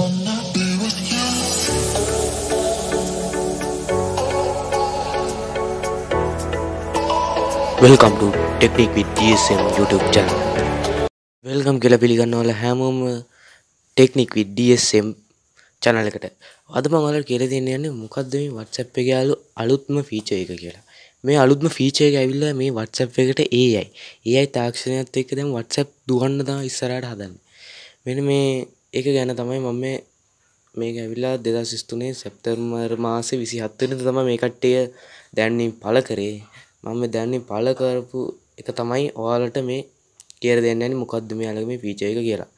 Welcome ටෙක්නික් විදම් YouTube channel welcome කියල පිළිගන්න ඕල හැමෝම ටෙක්නික් විදම් චනලකට අද මංගල කෙර දෙන්න යන්න මොකක්දම වත්සප් එක යාලු අලුත්ම ෆීච එක කියලා මේ අලුත්ම ෆීචය ඇවිල්ල මේ වත්සප් එකට ඒ අයි ඒ අයි තාක්ෂණයත් එක්ක දැම් වත්සප් දුවන්නදා ඉස්සරට හදන්න මෙන මේ ඒක ගැන තමයි මම මේ ඇවිල්ලා දෙදා සිස්තුනේ සැප්තර්මර් මාස විසි හත්වනද තම මේ කට්ටය දැන්නේ පල කරේ මම දැන්නේ පල කරපු එක තමයි ඔයාලට මේ කියර දෙන්නන්නේ මොකක්ද මේ අලගම පීචයක කියලා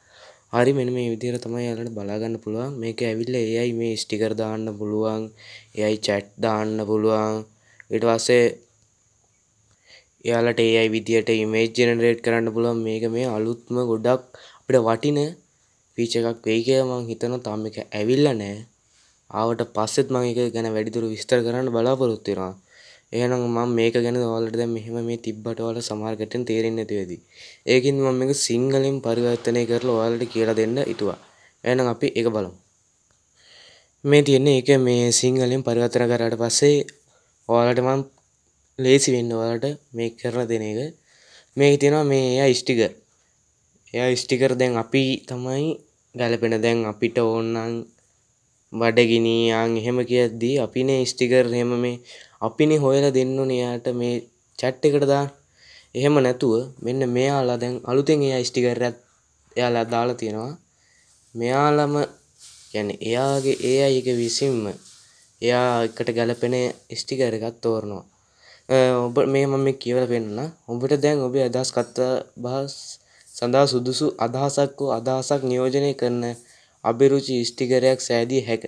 හරි මෙන මේ විදිර තමයි යාලට බලාගන්න පුළුවන් මේක ඇවිල්ල ඒයි මේ ස්ටිකර් දාන්න පුළුවන් එයයි චැට් දාන්න පුළුවන් ඉට පස්සේ එයාලට ඒයි විදියට ඉමේජ් ජනරේට් කරන්න පුළුවන් මේක මේ අලුත්ම ගොඩක් අපිට වටින පීච එකක් වෙයි කියලා මං හිතනවා තාම එක ඇවිල්ලා නැහැ. ආවට පස්සෙත් මම ඒක ගැන වැඩිදුර විස්තර කරන්න බලාපොරොත්තු වෙනවා. එහෙනම් මම මේක ගැන ඔයාලට දැන් මෙහෙම මේ තිබ්බට ඔයාලා සමහර ගැටෙන් තේරෙන්නේ නැති වෙදී. ඒකින් මම මේක සිංහලෙන් පරිවර්තනය කරලා ඔයාලට කියලා දෙන්න හිතුවා. එහෙනම් අපි ඒක බලමු. මේ තියෙන්නේ ඒක මේ සිංහලෙන් පරිවර්තන කරාට පස්සේ ඔයාලට මම ලේසි වෙන්න ඔයාලට මේක කරලා දෙන එක. මේක තියෙනවා මේ එයා ස්ටිකර්. එයා ස්ටිකර් දැන් අපි තමයි ගැලපෙන දැන් අපිට ඕන්නන් බඩගිනියන් එහෙම කියද්දී අපිනේ ස්ටිකර් හෙම මේ අපිනි හොයල දෙන්න නයාට මේ චැට් එකට දා එහෙම නැතුව මෙන්න මෙයාලා දැන් අලුතෙන් එයා ස්ටිකරත් එයාලා දාලා තියෙනවා මෙයාලම යැන එයාගේ ඒ අයක විසින්ම එයා එකට ගැලපෙන ස්ටිකර එකත් තෝරනවා ඔබ මේ මම කියවල පෙන්න්න ඔබට දැන් ඔබේ අදස් කත්තා බාස් සඳහා සුදුසු අදහසක් වූ අදහසක් නියෝජනය කරන අභිරුචි ස්ටිකරයක් සෑදී හැක.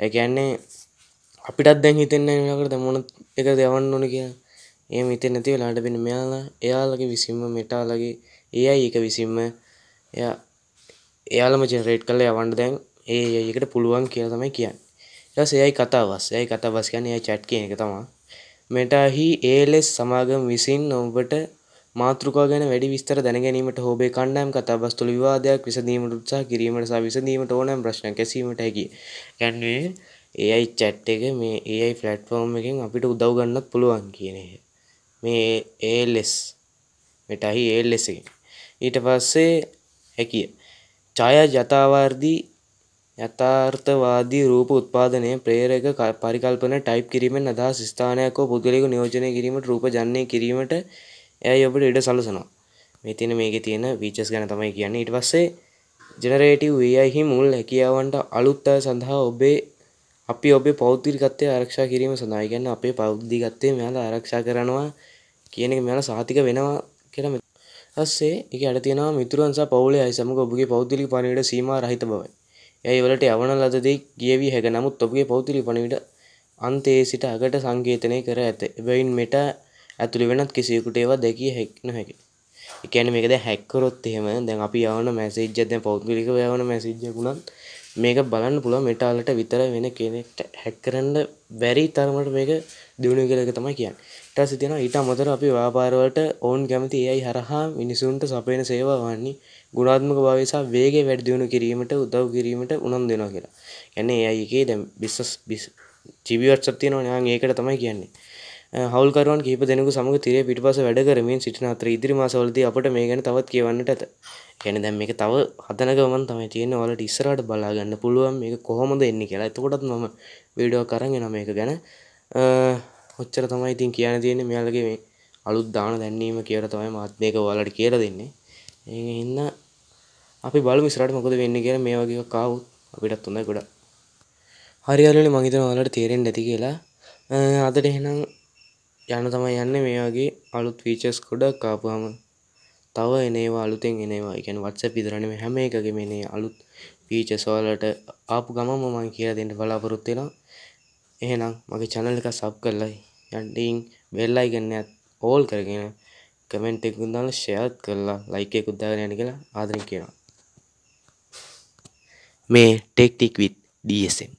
ඒ කියන්නේ අපිටත් දැන් හිතෙන්නේ මේකට මොන එක දවන්න ඕන කියලා. එහෙම හිතෙන්නේ නැති වෙලාවට වෙන මෙයාලා එයාලගේ විසින්ම මෙටාලගේ AI එක විසින්ම එයා එයාලම ජෙනරේට් කරලා යවන්න දැන් ඒ AI එකට පුළුවන් කියලා තමයි කියන්නේ. ඊට පස්සේ AI කතාවස්. AI කතාවස් කියන්නේ AI chat කියන එක තමයි. මෙටාහි ALS සමාගම විසින් ඔබට මාතෘකා ගැන වැඩි විස්තර දැනගැනීමට හෝබේ කණ්ඩායම් කතාබස් තුළ විවාදයක් විසඳීමට උත්සාහ කිරීමට සහ විසඳීමට ඕනෑම ප්‍රශ්නයක් ඇසීමට හැකිය. කියන්නේ AI chat එක මේ AI platform එකෙන් අපිට උදව් ගන්නත් පුළුවන් කියන එක. මේ ALS මෙටහි ALS එකෙන්. ඊට පස්සේ හැකිය. ඡායා යථාවාදී යථාර්ථවාදී රූප උත්පාදනය ප්‍රේරක පරිකල්පන ටයිප් කිරීමෙන් අදහස් ස්ථානයක් හෝ පුද්ගලික නියෝජනය කිරීමට රූප ජන්නේ කිරීමට ඇයි ඔබට ඉඩ සලසනවා මේ තියෙන මේකේ තියෙන ෆීචර්ස් ගැන තමයි කියන්නේ ඊට පස්සේ ජෙනරේටිව් AI මුල් හැකියාවන්ට අලුත් අය සඳහා ඔබේ අපි ඔබේ පෞද්ගලිකත්වය ආරක්ෂා කිරීම සඳහා කියන්නේ අපේ පෞද්ගලිකත්වය මෙයාලා ආරක්ෂා කරනවා කියන එක මෙයාලා සහතික වෙනවා කියලා ඊස්සේ ඒක යට තියෙනවා මිතුරන් සහ පවුලේ අය සමග ඔබගේ පෞද්ගලික පණිවිඩ සීමා රහිත බවයි. එයයි වලට යවන ලද දේ ගියවි හැක නමුත් ඔබගේ පෞද්ගලික පණිවිඩ අන්තයේ සිට අගට සංකේතනය කර ඇත. එබැවින් මෙට ඇතුළි වෙනත් කිසියකුට ඒවා දැකිය හැක් නොහැකි එකන මේකද හැක්කරොත් එහෙම දැන් අපි යවන මැසිජ්ජ දැන් පෞද්ගලික යවන මැසිජ්ජකුණත් මේක බලන්න පුළුවන් මෙටාලට විතර වෙන කෙනෙක්ට හැක්කරන්න බැරි තරමට මේක දියුණු කලක තමයි කියන්න ට සිතින ඊට අමතර අපි ව්‍යාපාරවලට ඔවුන් කැමති ඒයි හරහා මිනිසුන්ට සපයන සේවා වන්නේ ගුණාත්මක භාවසා වේගේ වැඩ දියුණු කිරීමට උදව් කිරීමට උනන් දෙනවා කියලා ඇන්නේ ඒයි එකේ දැම් බිස්සස් බිස් ජිවිවට්සක් තියෙනවා නයා ඒකට තමයි කියන්නේ හවල්කරුවන් කිහිප දෙනෙකු සමග තිරේ පිටිපස වැඩ කරමින් සිටින අතර ඉදිරි මාසවලදී අපට මේ ගැන තවත් කියවන්නට ඇත. يعني දැන් මේක තව හදන ගමන් තමයි තියෙන්නේ. ඔයාලට ඉස්සරහට බලා ගන්න පුළුවන් මේක කොහොමද එන්නේ කියලා. එතකොටත් මම වීඩියෝවක් අරන් එනවා මේක ගැන. ඔච්චර තමයි ඉතින් කියන්න තියෙන්නේ මෙයාලගේ මේ අලුත් දාන දැන්වීම කියලා තමයි මාත් මේක ඔයාලට කියලා දෙන්නේ. ඒක හින්දා අපි බලමු ඉස්සරහට මොකද වෙන්නේ කියලා මේ වගේ එකක් ආවොත් අපිටත් හොඳයි ගොඩක්. හරි හරිනේ මං හිතනවා ඔයාලට තේරෙන්නේ නැති කියලා. අදට එහෙනම් යන තමයි යන්න මේ වගේ අලුත් ෆීචර්ස් ගොඩක් ආපුවම තව එනේවා අලුතෙන් එනවා එකන වත්ස පිදරනම හැම එකගේ මේ අලුත් ෆීචර්ස් වලට ආපු ගමම මම කියලා දෙන්න බලාපොරොත්තු වෙනවා එහෙනම් මගේ channel එක sub කරලා යන්ටින් bell icon එකත් all කරගෙන comment එකකුත් දාලා share කරලා like එකකුත් දාගෙන යන්න කියලා ආදරෙන් කියනවා මේ ටෙක් ටික් with DSM